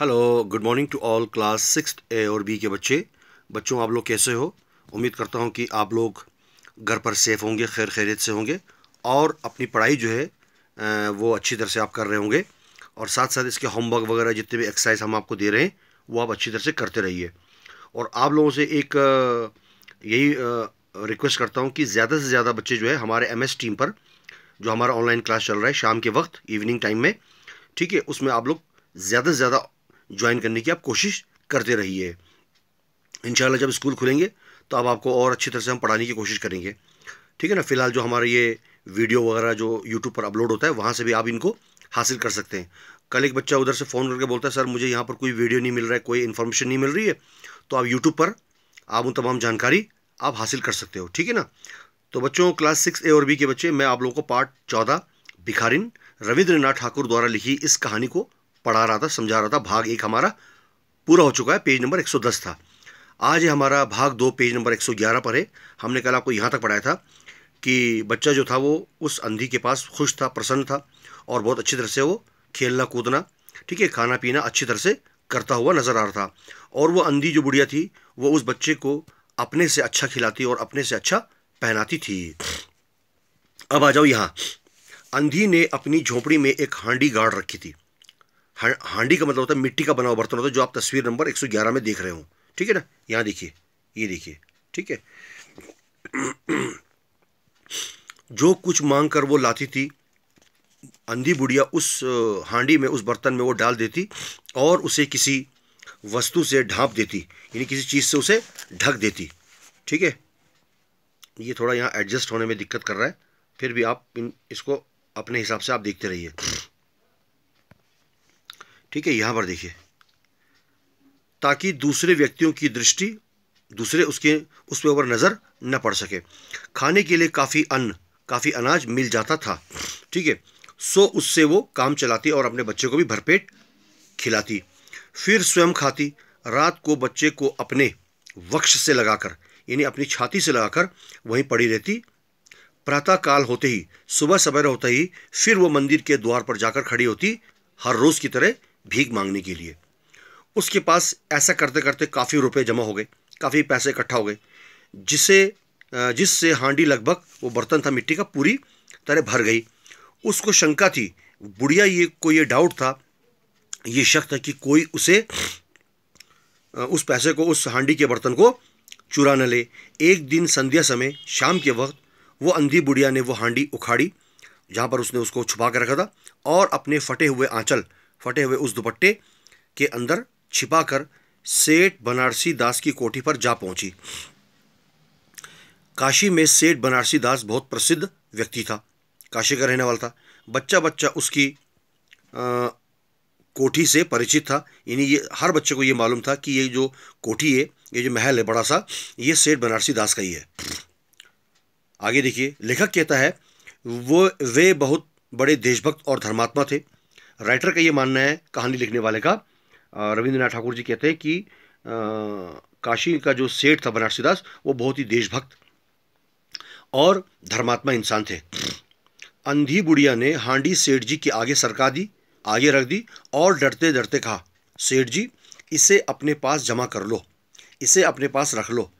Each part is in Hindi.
hello good morning to all class six A और बी के बच्चे बच्चों आप लोग कैसे हो उम्मीद करता हूँ कि आप लोग घर पर सेफ़ होंगे खैर खैरियत से होंगे और अपनी पढ़ाई जो है वो अच्छी तरह से आप कर रहे होंगे और साथ साथ इसके होमवर्क वगैरह जितने भी एक्सरसाइज हम आपको दे रहे हैं वो आप अच्छी तरह से करते रहिए और आप लोगों से एक यही रिक्वेस्ट करता हूँ कि ज़्यादा से ज़्यादा बच्चे जो है हमारे एम टीम पर जो हमारा ऑनलाइन क्लास चल रहा है शाम के वक्त इवनिंग टाइम में ठीक है उसमें आप लोग ज़्यादा से ज़्यादा ज्वाइन करने की आप कोशिश करते रहिए इन जब स्कूल खुलेंगे तो अब आपको और अच्छी तरह से हम पढ़ाने की कोशिश करेंगे ठीक है ना फिलहाल जो हमारे ये वीडियो वगैरह जो यूट्यूब पर अपलोड होता है वहाँ से भी आप इनको हासिल कर सकते हैं कल एक बच्चा उधर से फ़ोन करके बोलता है सर मुझे यहाँ पर कोई वीडियो नहीं मिल रहा है कोई इन्फॉर्मेशन नहीं मिल रही है तो आप यूट्यूब पर आप उन तमाम जानकारी आप हासिल कर सकते हो ठीक है ना तो बच्चों क्लास सिक्स ए और बी के बच्चे मैं आप लोगों को पार्ट चौदह भिखारिन रविंद्रनाथ ठाकुर द्वारा लिखी इस कहानी को पढ़ा रहा था समझा रहा था भाग एक हमारा पूरा हो चुका है पेज नंबर 110 था आज हमारा भाग दो पेज नंबर 111 पर है हमने कल आपको यहाँ तक पढ़ाया था कि बच्चा जो था वो उस अंधी के पास खुश था प्रसन्न था और बहुत अच्छी तरह से वो खेलना कूदना ठीक है खाना पीना अच्छी तरह से करता हुआ नज़र आ रहा था और वो अंधी जो बुढ़िया थी वो उस बच्चे को अपने से अच्छा खिलाती और अपने से अच्छा पहनाती थी अब आ जाओ यहाँ अंधी ने अपनी झोपड़ी में एक हांडी गाड़ रखी थी हाँ, हांडी का मतलब होता है मिट्टी का बना हुआ बर्तन होता है जो आप तस्वीर नंबर 111 में देख रहे हो ठीक है ना यहाँ देखिए ये देखिए ठीक है जो कुछ मांग कर वो लाती थी अंधी बुढ़िया उस हांडी में उस बर्तन में वो डाल देती और उसे किसी वस्तु से ढांप देती यानी किसी चीज़ से उसे ढक देती ठीक है ये थोड़ा यहाँ एडजस्ट होने में दिक्कत कर रहा है फिर भी आप इन इसको अपने हिसाब से आप देखते रहिए ठीक है यहाँ पर देखिए ताकि दूसरे व्यक्तियों की दृष्टि दूसरे उसके उस पर ऊपर नज़र न पड़ सके खाने के लिए काफ़ी अन्न काफ़ी अनाज मिल जाता था ठीक है सो उससे वो काम चलाती और अपने बच्चे को भी भरपेट खिलाती फिर स्वयं खाती रात को बच्चे को अपने वक्ष से लगाकर यानी अपनी छाती से लगाकर वहीं पड़ी रहती प्रातःकाल होते ही सुबह सवेरा होते ही फिर वो मंदिर के द्वार पर जाकर खड़ी होती हर रोज़ की तरह भीख मांगने के लिए उसके पास ऐसा करते करते काफ़ी रुपए जमा हो गए काफ़ी पैसे इकट्ठा हो गए जिसे जिससे हांडी लगभग वो बर्तन था मिट्टी का पूरी तरह भर गई उसको शंका थी बुढ़िया ये को ये डाउट था ये शक था कि कोई उसे उस पैसे को उस हांडी के बर्तन को चुरा न ले एक दिन संध्या समय शाम के वक्त वो अंधी बुढ़िया ने वो हांडी उखाड़ी जहाँ पर उसने उसको छुपा कर रखा था और अपने फटे हुए आंचल फटे हुए उस दुपट्टे के अंदर छिपाकर सेठ बनारसी दास की कोठी पर जा पहुंची काशी में सेठ बनारसी दास बहुत प्रसिद्ध व्यक्ति था काशी का रहने वाला था बच्चा बच्चा उसकी आ, कोठी से परिचित था यानी ये हर बच्चे को ये मालूम था कि ये जो कोठी है ये जो महल है बड़ा सा ये सेठ बनारसी दास का ही है आगे देखिए लेखक कहता है वो वे बहुत बड़े देशभक्त और धर्मात्मा थे राइटर का ये मानना है कहानी लिखने वाले का रविंद्रनाथ ठाकुर जी कहते हैं कि काशी का जो सेठ था बनारसी दास वो बहुत ही देशभक्त और धर्मात्मा इंसान थे अंधी बुढ़िया ने हांडी सेठ जी के आगे सरका दी आगे रख दी और डरते डरते कहा सेठ जी इसे अपने पास जमा कर लो इसे अपने पास रख लो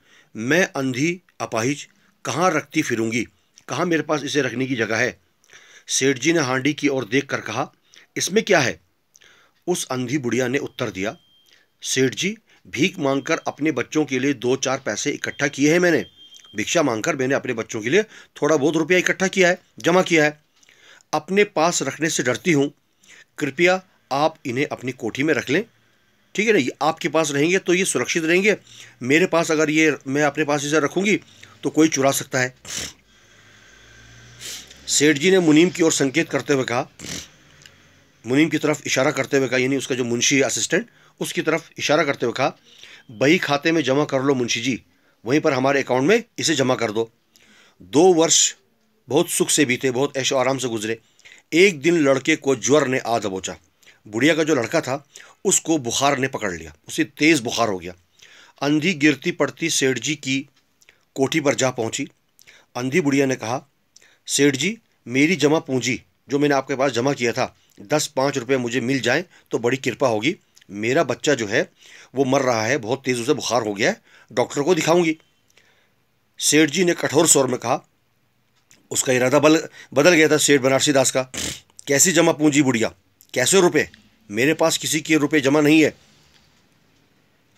मैं अंधी अपाहिज कहाँ रखती फिरूंगी कहाँ मेरे पास इसे रखने की जगह है सेठ जी ने हांडी की ओर देख कर कहा इसमें क्या है उस अंधी बुढ़िया ने उत्तर दिया सेठ जी भीख मांगकर अपने बच्चों के लिए दो चार पैसे इकट्ठा किए हैं मैंने भिक्षा मांगकर मैंने अपने बच्चों के लिए थोड़ा बहुत रुपया इकट्ठा किया है जमा किया है अपने पास रखने से डरती हूँ कृपया आप इन्हें अपनी कोठी में रख लें ठीक है ना ये आपके पास रहेंगे तो ये सुरक्षित रहेंगे मेरे पास अगर ये मैं अपने पास इसे रखूँगी तो कोई चुरा सकता है सेठ जी ने मुनीम की ओर संकेत करते हुए कहा मुनीम की तरफ इशारा करते हुए कहा यानी उसका जो मुंशी असिस्टेंट उसकी तरफ इशारा करते हुए कहा बही खाते में जमा कर लो मुंशी जी वहीं पर हमारे अकाउंट में इसे जमा कर दो दो वर्ष बहुत सुख से बीते बहुत ऐशो आराम से गुजरे एक दिन लड़के को ज्वर ने आ दबोचा बुढ़िया का जो लड़का था उसको बुखार ने पकड़ लिया उसे तेज़ बुखार हो गया अंधी गिरती पड़ती सेठ जी की कोठी पर जा पहुंची अंधी बुढ़िया ने कहा सेठ जी मेरी जमा पूंजी जो मैंने आपके पास जमा किया था दस पाँच रुपये मुझे मिल जाएँ तो बड़ी कृपा होगी मेरा बच्चा जो है वो मर रहा है बहुत तेज़ उसे बुखार हो गया है डॉक्टर को दिखाऊंगी सेठ जी ने कठोर स्वर में कहा उसका इरादा बल बदल गया था सेठ बनारसी दास का कैसी जमा पूंजी बुढ़िया कैसे रुपए मेरे पास किसी के रुपए जमा नहीं है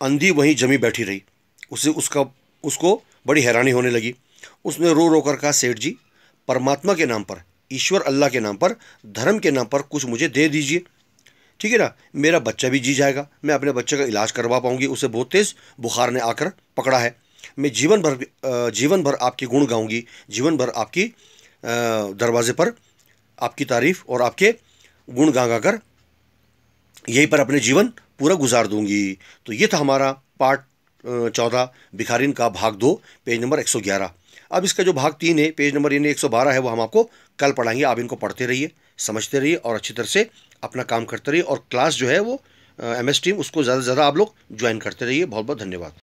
अंधी वहीं जमी बैठी रही उसे उसका उसको बड़ी हैरानी होने लगी उसने रो रो कर कहा सेठ जी परमात्मा के नाम पर ईश्वर अल्लाह के नाम पर धर्म के नाम पर कुछ मुझे दे दीजिए ठीक है ना मेरा बच्चा भी जी जाएगा मैं अपने बच्चे का इलाज करवा पाऊंगी उसे बहुत तेज़ बुखार ने आकर पकड़ा है मैं जीवन भर जीवन भर आपके गुण गाऊंगी जीवन भर आपकी दरवाजे पर आपकी तारीफ़ और आपके गुण गा गा कर यहीं पर अपने जीवन पूरा गुजार दूंगी तो ये था हमारा पार्ट चौदह भिखारिन का भाग दो पेज नंबर एक सौ ग्यारह अब इसका जो भाग तीन है पेज नंबर इन एक है वो हम आपको कल पढ़ाएंगे आप इनको पढ़ते रहिए समझते रहिए और अच्छी तरह से अपना काम करते रहिए और क्लास जो है वो एम टीम उसको ज़्यादा से ज़्यादा आप लोग ज्वाइन करते रहिए बहुत बहुत धन्यवाद